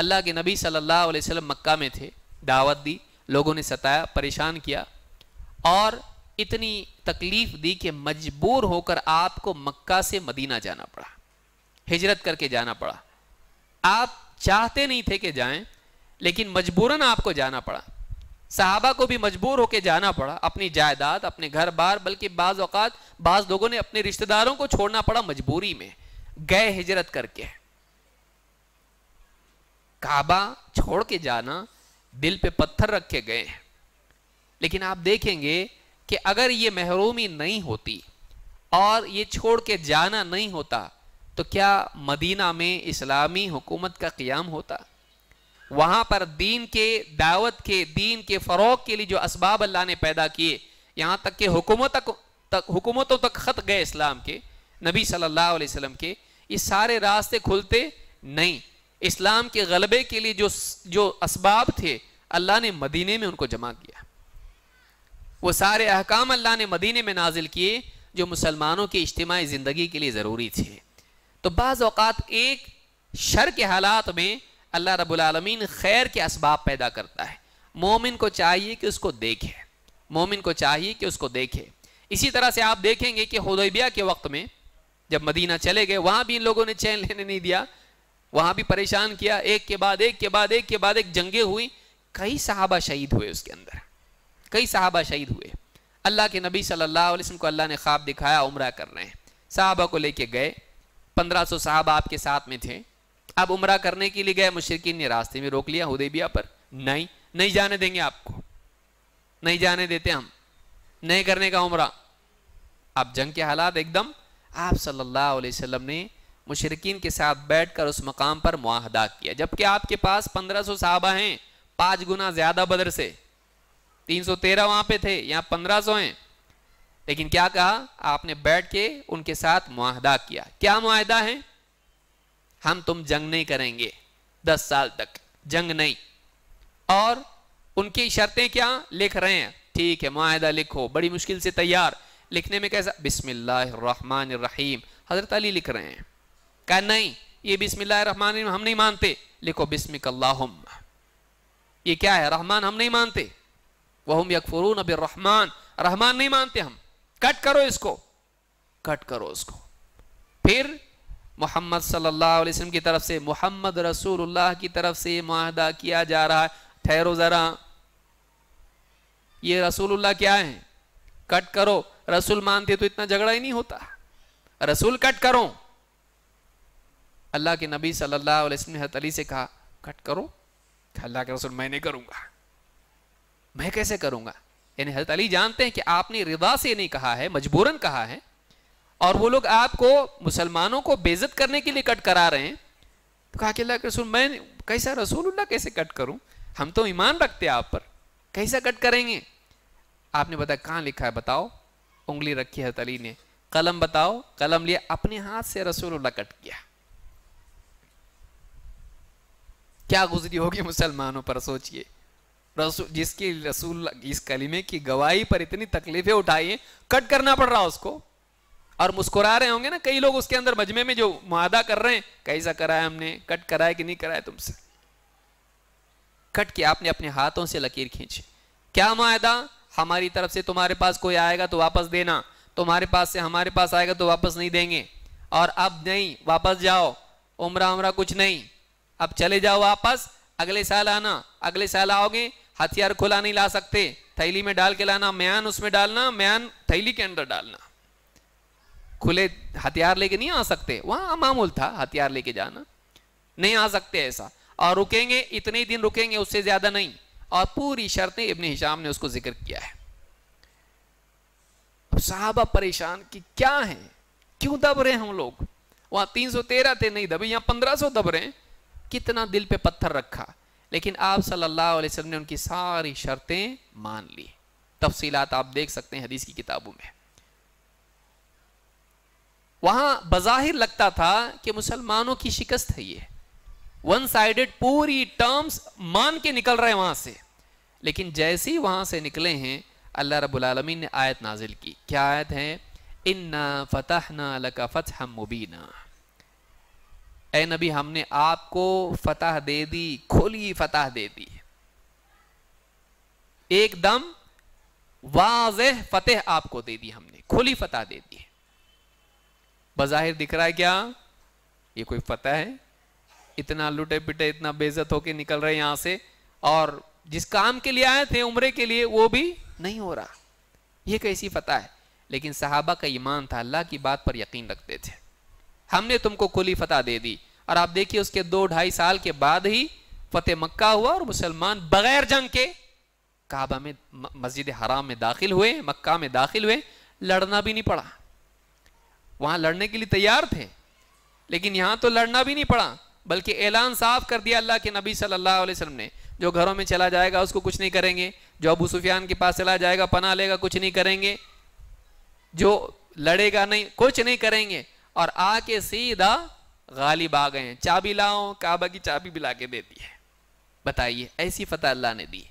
अल्लाह के नबी सल्लल्लाहु अलैहि वसल्लम मक्का में थे दावत दी लोगों ने सताया परेशान किया और इतनी तकलीफ़ दी कि मजबूर होकर आपको मक्का से मदीना जाना पड़ा हिजरत करके जाना पड़ा आप चाहते नहीं थे कि जाएं लेकिन मजबूरन आपको जाना पड़ा साहबा को भी मजबूर होकर जाना पड़ा अपनी जायदाद अपने घर बार बल्कि बाज़ अवत बाज़ लोगों ने अपने रिश्तेदारों को छोड़ना पड़ा मजबूरी में गए हिजरत करके काबा छोड़ के जाना दिल पे पत्थर रखे गए हैं लेकिन आप देखेंगे कि अगर ये महरूमी नहीं होती और ये छोड़ के जाना नहीं होता तो क्या मदीना में इस्लामी हुकूमत का क़्याम होता वहाँ पर दीन के दावत के दीन के फ़रोग के लिए जो इसबाब अल्लाह ने पैदा किए यहाँ तक कि हुकूमत तक, हुकूमतों तक ख़त गए इस्लाम के नबी सल्लल्लाहु अलैहि वसल्लम के ये सारे रास्ते खुलते नहीं इस्लाम के गलबे के लिए जो जो इसबाब थे अल्लाह ने मदीने में उनको जमा किया वो सारे अहकाम अल्लाह ने मदीने में नाजिल किए जो मुसलमानों की इज्तमी ज़िंदगी के लिए ज़रूरी थे तो बाज़ एक शर के हालात में अल्लाह रबालमीन खैर के इसबाब पैदा करता है मोमिन को चाहिए कि उसको देखे मोमिन को चाहिए कि उसको देखे इसी तरह से आप देखेंगे कि हदयबिया के वक्त में जब मदीना चले गए वहाँ भी इन लोगों ने चैन लेने नहीं दिया वहां भी परेशान किया एक के बाद एक के बाद एक के बाद एक जंगे हुई कई साहबा शहीद हुए उसके अंदर कई साहबा शहीद हुए अल्लाह के नबी सल्लल्लाहु अलैहि वसल्लम को अल्लाह ने ख्वाब दिखाया उम्र कर रहे हैं साहबा को लेके गए 1500 साहबा आपके साथ में थे अब उम्र करने के लिए गए मुशरकिन ने रास्ते में रोक लिया हुदैबिया पर नहीं नहीं जाने देंगे आपको नहीं जाने देते हम नहीं करने का उम्र अब जंग के हालात एकदम आप सल्लल्लाहु अलैहि वसल्लम ने मुशरकिन के साथ बैठकर उस मकाम पर मुआहदा किया जबकि आपके पास पंद्रह सौ साहबा हैं पांच गुना ज़्यादा बदर से तीन सौ तेरह वहां पे थे यहाँ पंद्रह सौ हैं लेकिन क्या कहा आपने बैठ के उनके साथ मुआहदा किया क्या मुआहदा है हम तुम जंग नहीं करेंगे दस साल तक जंग नहीं और उनकी शर्तें क्या लिख रहे हैं ठीक है मुआहदा लिखो बड़ी मुश्किल से तैयार लिखने में कैसा बिस्मिल्लाह हज़रत अली लिख रहे हैं कह नहीं ये बिस्मिल्लाहमान हम नहीं मानते लिखो बिस्मिक ये क्या है रहमान हम नहीं मानते वहम यकफरून अब रहमान रहमान नहीं मानते हम कट करो इसको कट करो इसको फिर मोहम्मद सल्लल्लाहु अलैहि वसल्लम की तरफ से मोहम्मद रसूलुल्लाह की तरफ से माहदा किया जा रहा है ठहरो ज़रा ये रसूलुल्लाह क्या है कट करो रसूल मानते तो इतना झगड़ा ही नहीं होता रसूल कट करो अल्लाह के नबी सल्लल्लाहु अलैहि वसल्लम ने हजरत अली से कहा कट करो अल्लाह के रसूल मैं नहीं करूँगा मैं कैसे करूँगा यानी हजरत अली जानते हैं कि आपने रिदा से नहीं कहा है मजबूरन कहा है और वो लोग आपको मुसलमानों को बेजत करने के लिए कट करा रहे हैं तो कहा कि अल्लाह के रसूल मैं कैसा रसूल्ला कैसे कट करूँ हम तो ईमान रखते हैं आप पर कैसा कट करेंगे आपने बताया कहाँ लिखा है बताओ उंगली रखी हजरत अली ने कलम बताओ कलम लिया अपने हाथ से रसूलुल्लाह कट किया क्या गुजरी होगी मुसलमानों पर सोचिए रसूल जिसकी रसूल इस कलीमे की गवाही पर इतनी तकलीफें उठाई हैं कट करना पड़ रहा उसको और मुस्कुरा रहे होंगे ना कई लोग उसके अंदर मजमे में जो मुआदा कर रहे हैं कैसा कराया हमने कट कराया कि नहीं कराया तुमसे कट के आपने अपने हाथों से लकीर खींची क्या मुआदा हमारी तरफ से तुम्हारे पास कोई आएगा तो वापस देना तुम्हारे पास से हमारे पास आएगा तो वापस नहीं देंगे और अब नहीं वापस जाओ उमरा उमरा कुछ नहीं अब चले जाओ वापस अगले साल आना अगले साल आओगे हथियार खुला नहीं ला सकते थैली में डाल के लाना म्यान उसमें डालना म्यान थैली के अंदर डालना खुले हथियार लेके नहीं आ सकते वहां मामूल था हथियार लेके जाना नहीं आ सकते ऐसा और रुकेंगे इतने दिन रुकेंगे उससे ज्यादा नहीं और पूरी शर्तें इबन हिशाम ने उसको जिक्र किया है अब साहबा परेशान कि क्या है क्यों दब रहे हैं हम लोग वहां 313 थे नहीं दबे यहां 1500 दब रहे हैं कितना दिल पे पत्थर रखा लेकिन आप सल्लल्लाहु अलैहि वसल्लम ने उनकी सारी शर्तें मान ली तफसीलात आप देख सकते हैं हदीस की किताबों में वहां बज़ाहिर लगता था कि मुसलमानों की शिकस्त है ये वन साइडेड पूरी टर्म्स मान के निकल रहे हैं वहां से लेकिन जैसे ही वहां से निकले हैं अल्लाह रबालमीन ने आयत नाजिल की क्या आयत है इन्ना फतहना लका फतह मुबीना ए नबी हमने आपको फतह दे दी खुली फतह दे दी एकदम वाज फतेह आपको दे दी हमने खुली फतह दे दी बज़ाहिर दिख रहा है क्या ये कोई फतह है इतना लुटे पिटे इतना बेजत होके निकल रहे यहां से और जिस काम के लिए आए थे उम्र के लिए वो भी नहीं हो रहा ये कैसी फतह है लेकिन साहबा का ईमान था अल्लाह की बात पर यकीन रखते हमने तुमको खुली फतह दे दी और आप देखिए उसके दो ढाई साल के बाद ही फतेह मक्का हुआ और मुसलमान बगैर जंग के काबा में मस्जिद हराम में दाखिल हुए मक्का में दाखिल हुए लड़ना भी नहीं पड़ा वहां लड़ने के लिए तैयार थे लेकिन यहां तो लड़ना भी नहीं पड़ा बल्कि ऐलान साफ कर दिया अल्लाह के नबी सल्लल्लाहु अलैहि वसल्लम ने जो घरों में चला जाएगा उसको कुछ नहीं करेंगे जो अबू सुफियान के पास चला जाएगा पना लेगा कुछ नहीं करेंगे जो लड़ेगा नहीं कुछ नहीं करेंगे और आके सीधा गालिब आ गए चाबी लाओ काबा की चाबी भी ला के देती है बताइए ऐसी फतेह अल्लाह ने दी